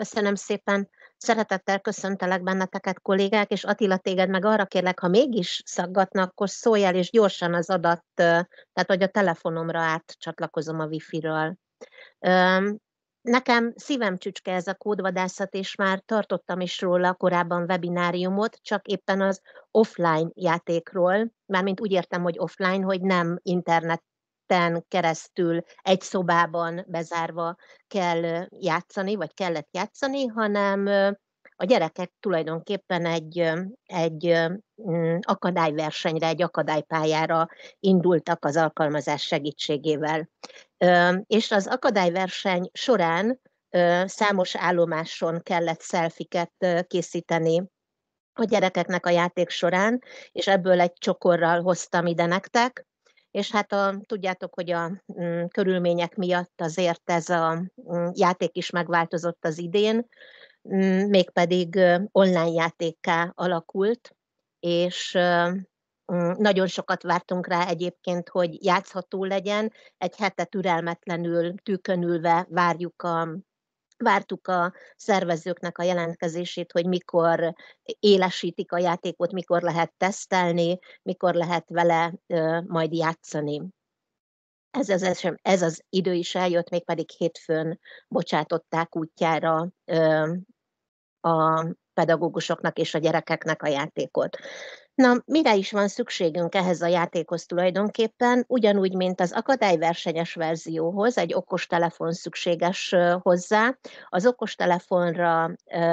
Köszönöm szépen. Szeretettel köszöntelek benneteket, kollégák, és Attila, téged meg arra kérlek, ha mégis szaggatnak, akkor szólj el, és gyorsan az adat, tehát hogy a telefonomra átcsatlakozom a wifi-ről. Nekem szívem csücske ez a kódvadászat, és már tartottam is róla korábban webináriumot, csak éppen az offline játékról, mármint úgy értem, hogy offline, hogy nem internet ketten keresztül egy szobában bezárva kell játszani, vagy kellett játszani, hanem a gyerekek tulajdonképpen egy, egy mm, akadályversenyre, egy akadálypályára indultak az alkalmazás segítségével. És az akadályverseny során számos állomáson kellett szelfiket készíteni a gyerekeknek a játék során, és ebből egy csokorral hoztam ide nektek, és hát a, tudjátok, hogy a m, mm, körülmények miatt azért ez a m, mm, játék is megváltozott az idén, m, mm, mégpedig online játékká alakult, és nagyon sokat vártunk rá egyébként, hogy játszható legyen. Egy hete türelmetlenül, tűkönülve várjuk a Vártuk a szervezőknek a jelentkezését, hogy mikor élesítik a játékot, mikor lehet tesztelni, mikor lehet vele majd játszani. Ez az, ez az idő is eljött, mégpedig hétfőn bocsátották útjára a pedagógusoknak és a gyerekeknek a játékot. Na, mire is van szükségünk ehhez a játékhoz tulajdonképpen? Ugyanúgy, mint az akadályversenyes verzióhoz, egy okostelefon szükséges hozzá. Az okostelefonra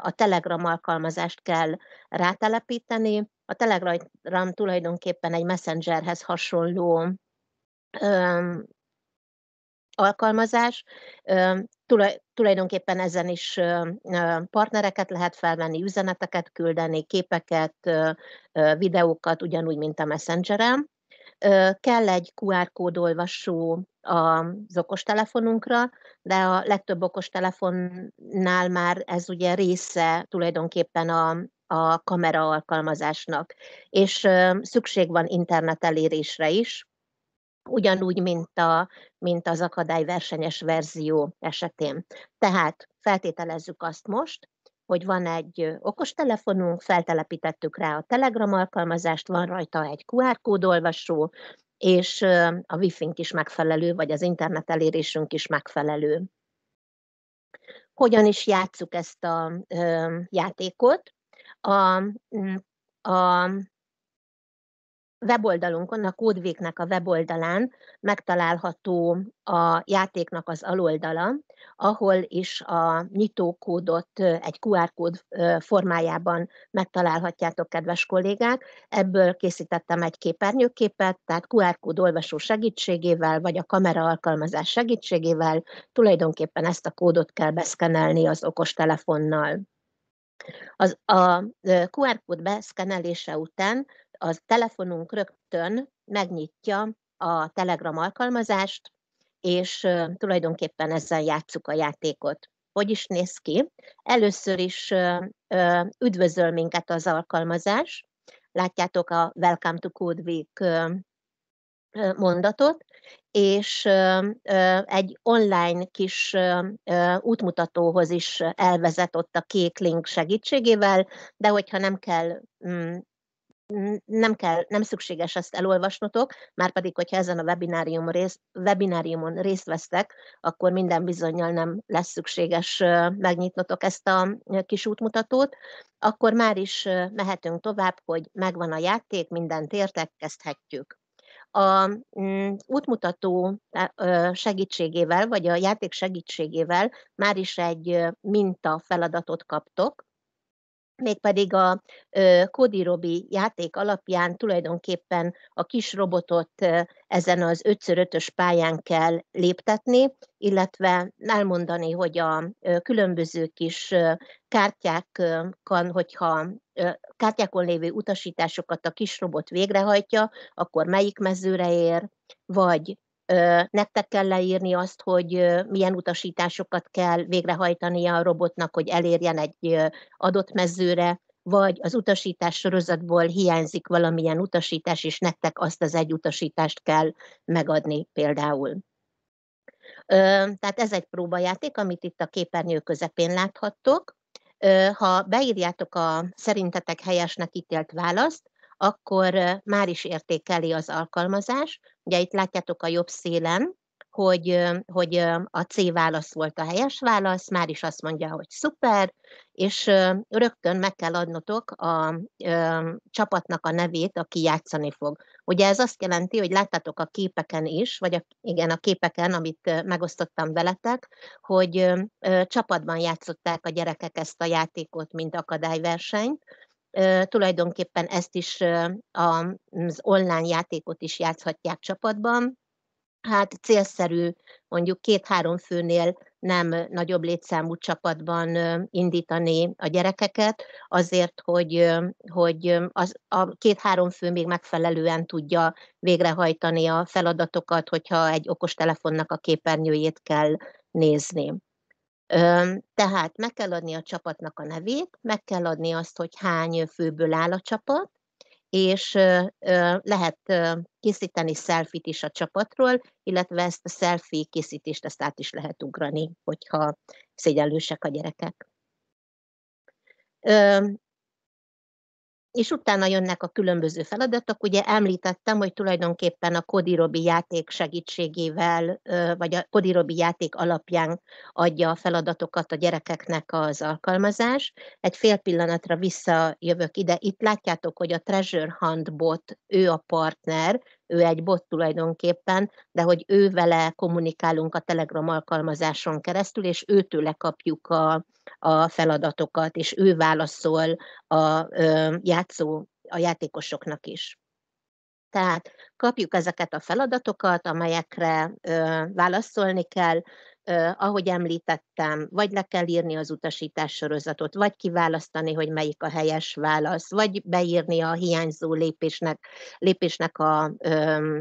a Telegram alkalmazást kell rátelepíteni. A Telegram tulajdonképpen egy messengerhez hasonló alkalmazás. Tulajdonképpen ezen is partnereket lehet felvenni, üzeneteket küldeni, képeket, videókat, ugyanúgy, mint a messengerem Kell egy QR kódolvasó az okostelefonunkra, de a legtöbb okostelefonnál már ez ugye része tulajdonképpen a, a kamera alkalmazásnak. És szükség van internet elérésre is, ugyanúgy, mint, a, mint az akadályversenyes verzió esetén. Tehát feltételezzük azt most, hogy van egy okostelefonunk, feltelepítettük rá a Telegram alkalmazást, van rajta egy QR kódolvasó, és a wi fi is megfelelő, vagy az internet elérésünk is megfelelő. Hogyan is játsszuk ezt a ö, játékot? A, a Weboldalunkon, a Kódvéknek a weboldalán megtalálható a játéknak az aloldala, ahol is a nyitókódot egy QR kód formájában megtalálhatjátok, kedves kollégák. Ebből készítettem egy képernyőképet, tehát QR kód olvasó segítségével, vagy a kamera alkalmazás segítségével tulajdonképpen ezt a kódot kell beszkenelni az okostelefonnal. Az, a QR kód beszkenelése után az telefonunk rögtön megnyitja a Telegram alkalmazást, és tulajdonképpen ezzel játsszuk a játékot. Hogy is néz ki? Először is üdvözöl minket az alkalmazás. Látjátok a Welcome to Code Week mondatot, és egy online kis útmutatóhoz is elvezet ott a kék link segítségével, de hogyha nem kell mm, nem kell, nem szükséges ezt elolvasnotok, már pedig, hogyha ezen a webinárium rész, webináriumon részt vesztek, akkor minden bizonyal nem lesz szükséges megnyitnotok ezt a kis útmutatót, akkor már is mehetünk tovább, hogy megvan a játék, mindent értek, kezdhetjük. A mm, útmutató e, segítségével, vagy a játék segítségével már is egy minta feladatot kaptok, mégpedig a Kodi Robi játék alapján tulajdonképpen a kis robotot ezen az 5x5-ös pályán kell léptetni, illetve elmondani, hogy a különböző kis kártyákon, hogyha kártyákon lévő utasításokat a kis robot végrehajtja, akkor melyik mezőre ér, vagy Nektek kell leírni azt, hogy milyen utasításokat kell végrehajtani a robotnak, hogy elérjen egy adott mezőre, vagy az utasítás sorozatból hiányzik valamilyen utasítás, és nektek azt az egy utasítást kell megadni például. Tehát ez egy próbajáték, amit itt a képernyő közepén láthattok. Ha beírjátok a szerintetek helyesnek ítélt választ, akkor már is értékeli az alkalmazás. Ugye itt látjátok a jobb szélen, hogy, hogy a C válasz volt a helyes válasz, már is azt mondja, hogy szuper, és rögtön meg kell adnotok a, a csapatnak a nevét, aki játszani fog. Ugye ez azt jelenti, hogy láttátok a képeken is, vagy a, igen, a képeken, amit megosztottam veletek, hogy csapatban játszották a gyerekek ezt a játékot, mint akadályversenyt, tulajdonképpen ezt is, az online játékot is játszhatják csapatban. Hát célszerű mondjuk két-három főnél nem nagyobb létszámú csapatban indítani a gyerekeket, azért, hogy, hogy az, a két-három fő még megfelelően tudja végrehajtani a feladatokat, hogyha egy okostelefonnak a képernyőjét kell nézni. Tehát meg kell adni a csapatnak a nevét, meg kell adni azt, hogy hány főből áll a csapat, és lehet készíteni szelfit is a csapatról, illetve ezt a selfie készítést ezt át is lehet ugrani, hogyha szégyenlősek a gyerekek és utána jönnek a különböző feladatok. Ugye említettem, hogy tulajdonképpen a Kodirobi játék segítségével, vagy a Kodirobi játék alapján adja a feladatokat a gyerekeknek az alkalmazás. Egy fél pillanatra visszajövök ide. Itt látjátok, hogy a Treasure Hunt bot, ő a partner, ő egy bot tulajdonképpen, de hogy ő vele kommunikálunk a Telegram alkalmazáson keresztül, és őtőle kapjuk a, a feladatokat, és ő válaszol a játszó, a játékosoknak is. Tehát kapjuk ezeket a feladatokat, amelyekre ö, válaszolni kell, ö, ahogy említettem, vagy le kell írni az utasítás sorozatot, vagy kiválasztani, hogy melyik a helyes válasz, vagy beírni a hiányzó lépésnek, lépésnek a ö,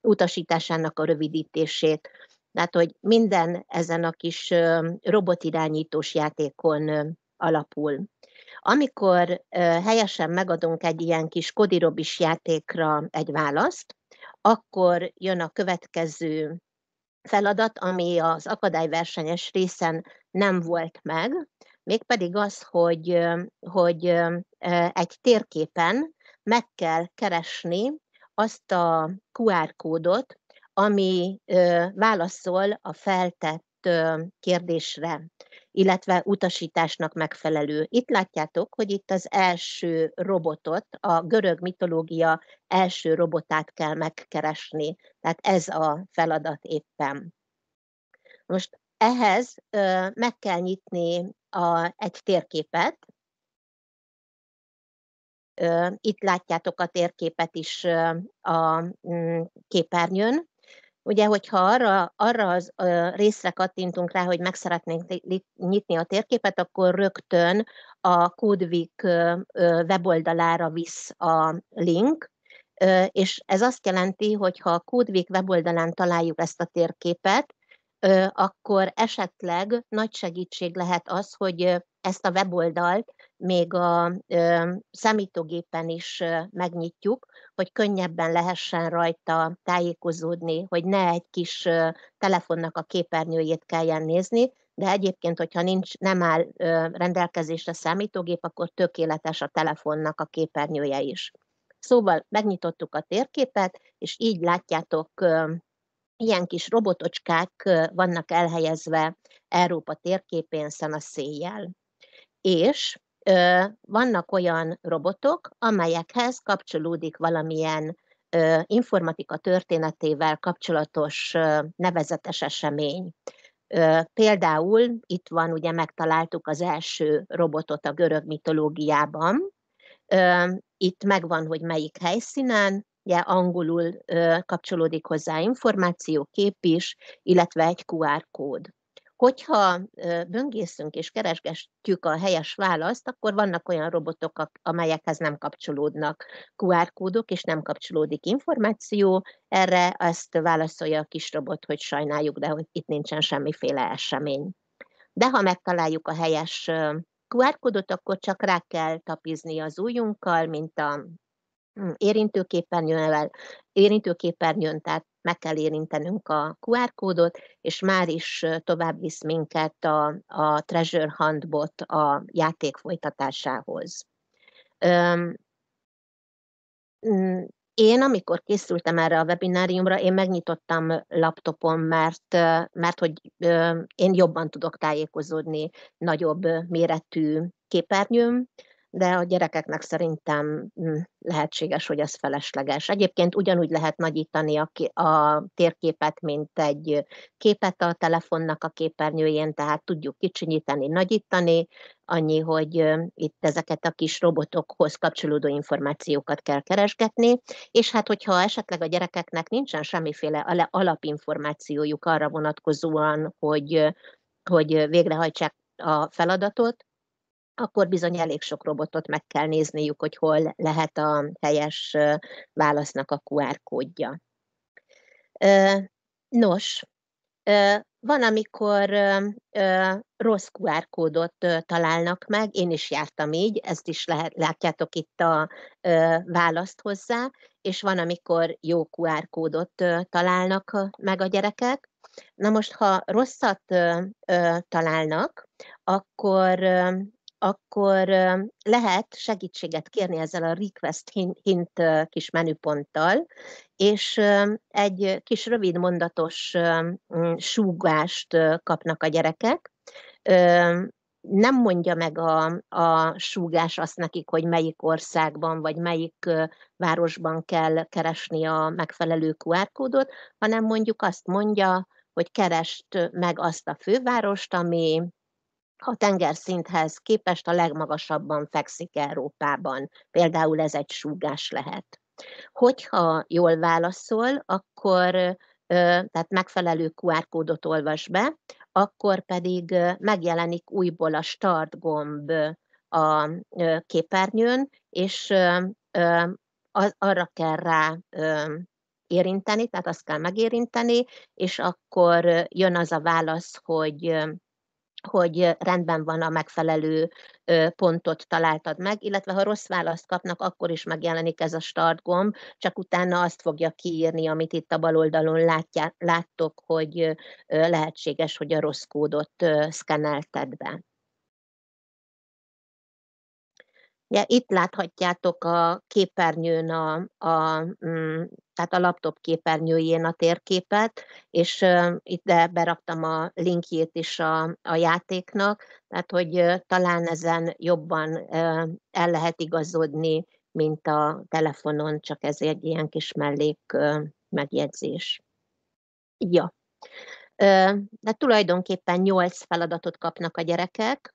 utasításának a rövidítését. Tehát, hogy minden ezen a kis robotirányítós játékon alapul. Amikor helyesen megadunk egy ilyen kis kodirobis játékra egy választ, akkor jön a következő feladat, ami az akadályversenyes részen nem volt meg, mégpedig az, hogy, hogy egy térképen meg kell keresni azt a QR kódot, ami válaszol a feltett kérdésre, illetve utasításnak megfelelő. Itt látjátok, hogy itt az első robotot, a görög mitológia első robotát kell megkeresni. Tehát ez a feladat éppen. Most ehhez meg kell nyitni a, egy térképet, itt látjátok a térképet is a mm, képernyőn. Ugye, hogyha arra, arra az részre kattintunk rá, hogy meg szeretnénk nyitni a térképet, akkor rögtön a Kódvik weboldalára visz a link, és ez azt jelenti, hogy ha a Kódvik weboldalán találjuk ezt a térképet, akkor esetleg nagy segítség lehet az, hogy ezt a weboldalt még a számítógépen is megnyitjuk, hogy könnyebben lehessen rajta tájékozódni, hogy ne egy kis telefonnak a képernyőjét kelljen nézni, de egyébként, hogyha nincs, nem áll rendelkezésre számítógép, akkor tökéletes a telefonnak a képernyője is. Szóval megnyitottuk a térképet, és így látjátok ilyen kis robotocskák vannak elhelyezve Európa térképén a széjjel. És ö, vannak olyan robotok, amelyekhez kapcsolódik valamilyen ö, informatika történetével kapcsolatos ö, nevezetes esemény. Ö, például itt van, ugye megtaláltuk az első robotot a görög mitológiában. Ö, itt megvan, hogy melyik helyszínen, ugye angolul ö, kapcsolódik hozzá információ, kép is, illetve egy QR kód. Hogyha ö, böngészünk és keresgetjük a helyes választ, akkor vannak olyan robotok, amelyekhez nem kapcsolódnak QR kódok, és nem kapcsolódik információ. Erre azt válaszolja a kis robot, hogy sajnáljuk, de hogy itt nincsen semmiféle esemény. De ha megtaláljuk a helyes QR kódot, akkor csak rá kell tapizni az ujjunkkal, mint a Hm, érintőképernyővel, érintőképernyőn, tehát meg kell érintenünk a QR kódot, és már is tovább visz minket a, a Treasure Hunt bot a játék folytatásához. Öm, hm, én, amikor készültem erre a webináriumra, én megnyitottam laptopon, mert, mert hogy én jobban tudok tájékozódni nagyobb méretű képernyőm, de a gyerekeknek szerintem mm, lehetséges, hogy ez felesleges. Egyébként ugyanúgy lehet nagyítani a, a térképet, mint egy képet a telefonnak a képernyőjén, tehát tudjuk kicsinyíteni, nagyítani, annyi, hogy itt ezeket a kis robotokhoz kapcsolódó információkat kell keresgetni, és hát hogyha esetleg a gyerekeknek nincsen semmiféle alapinformációjuk arra vonatkozóan, hogy, hogy végrehajtsák a feladatot, akkor bizony elég sok robotot meg kell nézniük, hogy hol lehet a helyes válasznak a QR kódja. Nos, van, amikor rossz QR kódot találnak meg, én is jártam így, ezt is lehet, látjátok itt a választ hozzá, és van, amikor jó QR kódot találnak meg a gyerekek. Na most, ha rosszat találnak, akkor akkor lehet segítséget kérni ezzel a request hint kis menüponttal, és egy kis rövid mondatos mm, súgást kapnak a gyerekek. Nem mondja meg a, a súgás azt nekik, hogy melyik országban vagy melyik városban kell keresni a megfelelő QR kódot, hanem mondjuk azt mondja, hogy kerest meg azt a fővárost, ami a tengerszinthez képest a legmagasabban fekszik Európában. Például ez egy súgás lehet. Hogyha jól válaszol, akkor tehát megfelelő QR kódot olvas be, akkor pedig megjelenik újból a start gomb a képernyőn, és arra kell rá érinteni, tehát azt kell megérinteni, és akkor jön az a válasz, hogy hogy rendben van a megfelelő pontot találtad meg, illetve ha rossz választ kapnak, akkor is megjelenik ez a start gomb, csak utána azt fogja kiírni, amit itt a bal oldalon látja, láttok, hogy lehetséges, hogy a rossz kódot szkenelted be. Ja, itt láthatjátok a képernyőn, a, a, mm, tehát a laptop képernyőjén a térképet, és itt ide beraktam a linkjét is a, a játéknak, tehát hogy talán ezen jobban el lehet igazodni, mint a telefonon, csak ez egy ilyen kis mellék megjegyzés. Ja. De tulajdonképpen 8 feladatot kapnak a gyerekek,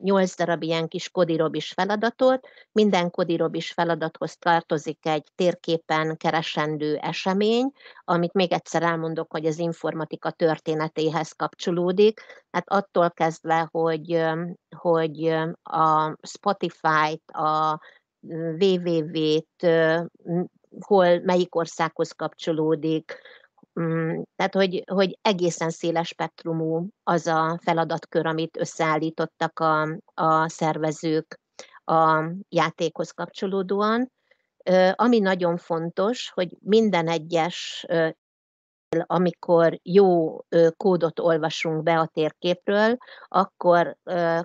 nyolc darab ilyen kis kodirobis feladatot. Minden kodirobis feladathoz tartozik egy térképen keresendő esemény, amit még egyszer elmondok, hogy az informatika történetéhez kapcsolódik. Hát attól kezdve, hogy, hogy a Spotify-t, a www-t, hol, melyik országhoz kapcsolódik, Mm, tehát, hogy, hogy egészen széles spektrumú az a feladatkör, amit összeállítottak a, a szervezők a játékhoz kapcsolódóan. Ami nagyon fontos, hogy minden egyes, amikor jó kódot olvasunk be a térképről, akkor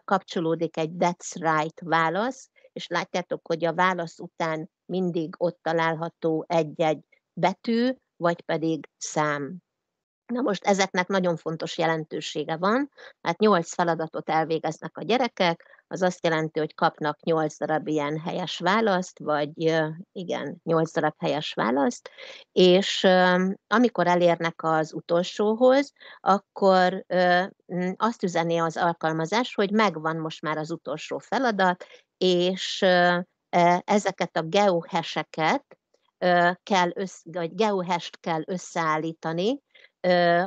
kapcsolódik egy that's right válasz, és látjátok, hogy a válasz után mindig ott található egy-egy betű, vagy pedig szám. Na most ezeknek nagyon fontos jelentősége van, hát nyolc feladatot elvégeznek a gyerekek, az azt jelenti, hogy kapnak nyolc darab ilyen helyes választ, vagy igen, nyolc darab helyes választ, és amikor elérnek az utolsóhoz, akkor azt üzeni az alkalmazás, hogy megvan most már az utolsó feladat, és e, ezeket a geoheseket, kell, össze, vagy geohest kell összeállítani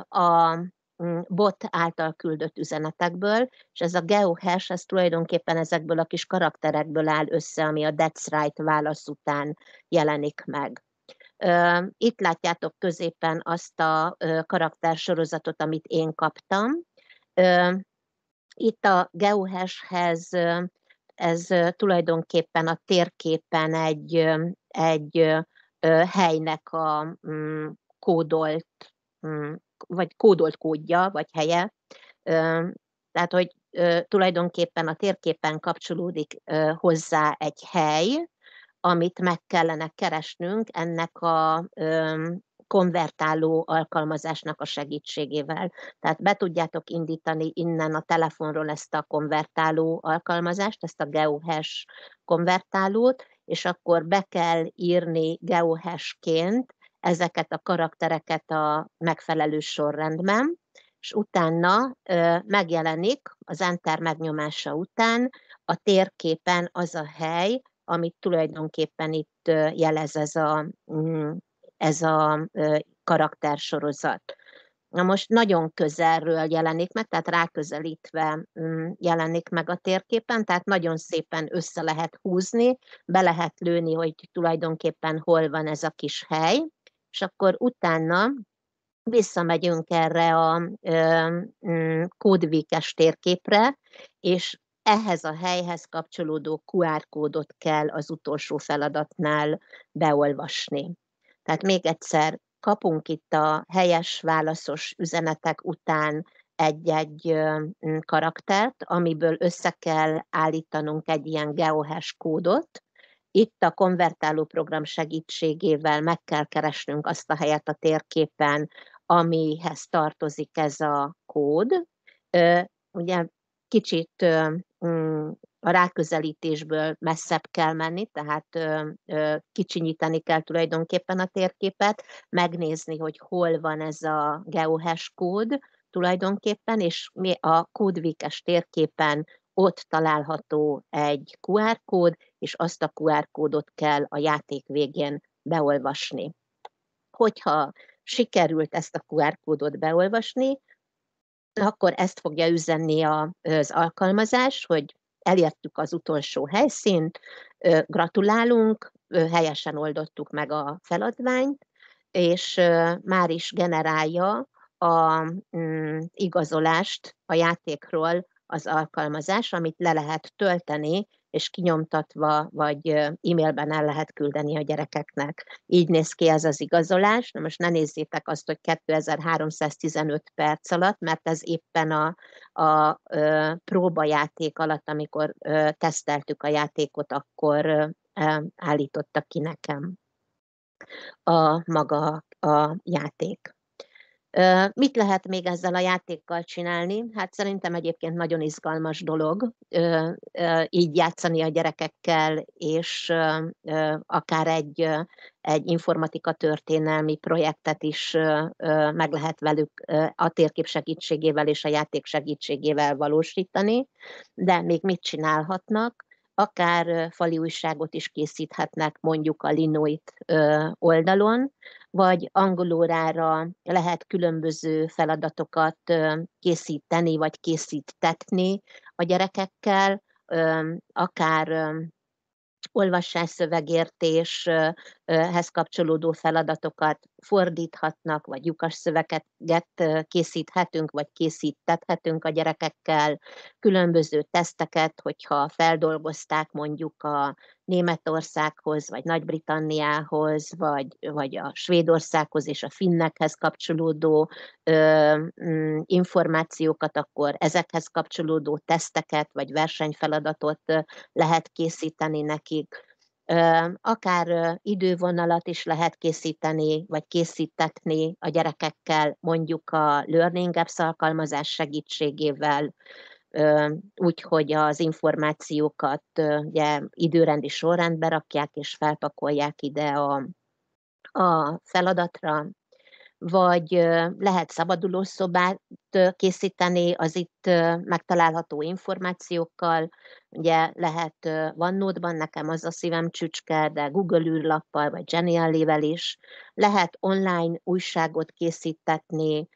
a mm, bot által küldött üzenetekből, és ez a geohash, ez tulajdonképpen ezekből a kis karakterekből áll össze, ami a that's right válasz után jelenik meg. Itt látjátok középen azt a karaktersorozatot, amit én kaptam. Itt a geohashhez ez tulajdonképpen a térképen egy, egy helynek a mm, kódolt, mm, vagy kódolt kódja, vagy helye. Tehát, hogy tulajdonképpen a térképen kapcsolódik hozzá egy hely, amit meg kellene keresnünk ennek a konvertáló alkalmazásnak a segítségével. Tehát be tudjátok indítani innen a telefonról ezt a konvertáló alkalmazást, ezt a GeoHash konvertálót, és akkor be kell írni geohashként ezeket a karaktereket a megfelelő sorrendben, és utána ö, megjelenik az Enter megnyomása után a térképen az a hely, amit tulajdonképpen itt jelez ez a, mm, ez a karaktersorozat. Na most nagyon közelről jelenik meg, tehát ráközelítve mm, jelenik meg a térképen, tehát nagyon szépen össze lehet húzni, be lehet lőni, hogy tulajdonképpen hol van ez a kis hely, és akkor utána visszamegyünk erre a mm, kódvíkes térképre, és ehhez a helyhez kapcsolódó QR kódot kell az utolsó feladatnál beolvasni. Tehát még egyszer kapunk itt a helyes válaszos üzenetek után egy-egy karaktert, amiből össze kell állítanunk egy ilyen geohash kódot. Itt a konvertáló program segítségével meg kell keresnünk azt a helyet a térképen, amihez tartozik ez a kód. Ugye kicsit a ráközelítésből messzebb kell menni, tehát ö, ö, kicsinyíteni kell tulajdonképpen a térképet, megnézni, hogy hol van ez a geohash kód tulajdonképpen, és mi a kódvikes térképen ott található egy QR kód, és azt a QR kódot kell a játék végén beolvasni. Hogyha sikerült ezt a QR kódot beolvasni, akkor ezt fogja üzenni az alkalmazás, hogy elértük az utolsó helyszínt, gratulálunk, helyesen oldottuk meg a feladványt, és már is generálja a mm, igazolást a játékról az alkalmazás, amit le lehet tölteni és kinyomtatva, vagy e-mailben el lehet küldeni a gyerekeknek. Így néz ki ez az igazolás. Na most ne nézzétek azt, hogy 2315 perc alatt, mert ez éppen a, a a próbajáték alatt, amikor teszteltük a játékot, akkor ö, e, állítottak ki nekem a maga a játék. Mit lehet még ezzel a játékkal csinálni? Hát szerintem egyébként nagyon izgalmas dolog így játszani a gyerekekkel, és akár egy, egy informatika történelmi projektet is meg lehet velük a térkép segítségével és a játék segítségével valósítani, de még mit csinálhatnak? akár fali újságot is készíthetnek mondjuk a Linoit oldalon, vagy angolórára lehet különböző feladatokat készíteni, vagy készítetni a gyerekekkel, akár szövegértéshez kapcsolódó feladatokat fordíthatnak, vagy lyukas szövegeket készíthetünk, vagy készíthetünk a gyerekekkel, különböző teszteket, hogyha feldolgozták mondjuk a Németországhoz, vagy Nagy-Britanniához, vagy, vagy a Svédországhoz és a finnekhez kapcsolódó ö, mm, információkat, akkor ezekhez kapcsolódó teszteket, vagy versenyfeladatot lehet készíteni nekik akár idővonalat is lehet készíteni, vagy készítetni a gyerekekkel, mondjuk a Learning Apps alkalmazás segítségével, úgy, hogy az információkat ugye, időrendi sorrendbe rakják és felpakolják ide a, a feladatra, vagy lehet szabaduló szobát készíteni az itt megtalálható információkkal, ugye lehet OneNote-ban, nekem az a szívem csücske, de Google űrlappal, vagy Genially-vel is, lehet online újságot készítetni,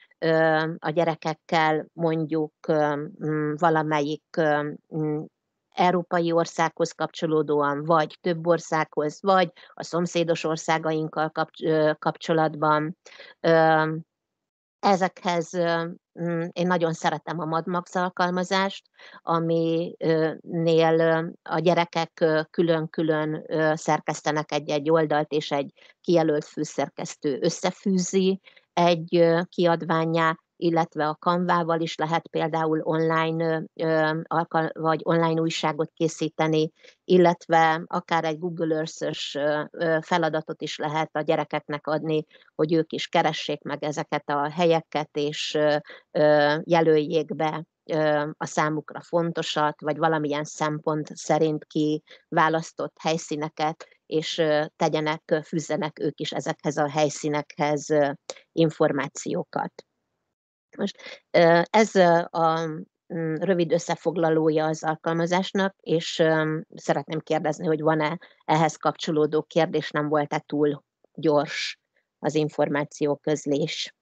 a gyerekekkel mondjuk mm, valamelyik mm, európai országhoz kapcsolódóan, vagy több országhoz, vagy a szomszédos országainkkal kapcsolatban. Ezekhez mm, én nagyon szeretem a Madmax alkalmazást, aminél a gyerekek külön-külön szerkesztenek egy-egy oldalt, és egy kijelölt főszerkesztő összefűzi, egy kiadványá, illetve a kanvával is lehet például online vagy online újságot készíteni, illetve akár egy Google Earth-ös feladatot is lehet a gyerekeknek adni, hogy ők is keressék meg ezeket a helyeket, és jelöljék be a számukra fontosat, vagy valamilyen szempont szerint ki választott helyszíneket, és tegyenek, fűzzenek ők is ezekhez a helyszínekhez információkat. Most ez a mm, rövid összefoglalója az alkalmazásnak, és szeretném kérdezni, hogy van-e ehhez kapcsolódó kérdés, nem volt-e túl gyors az információ közlés?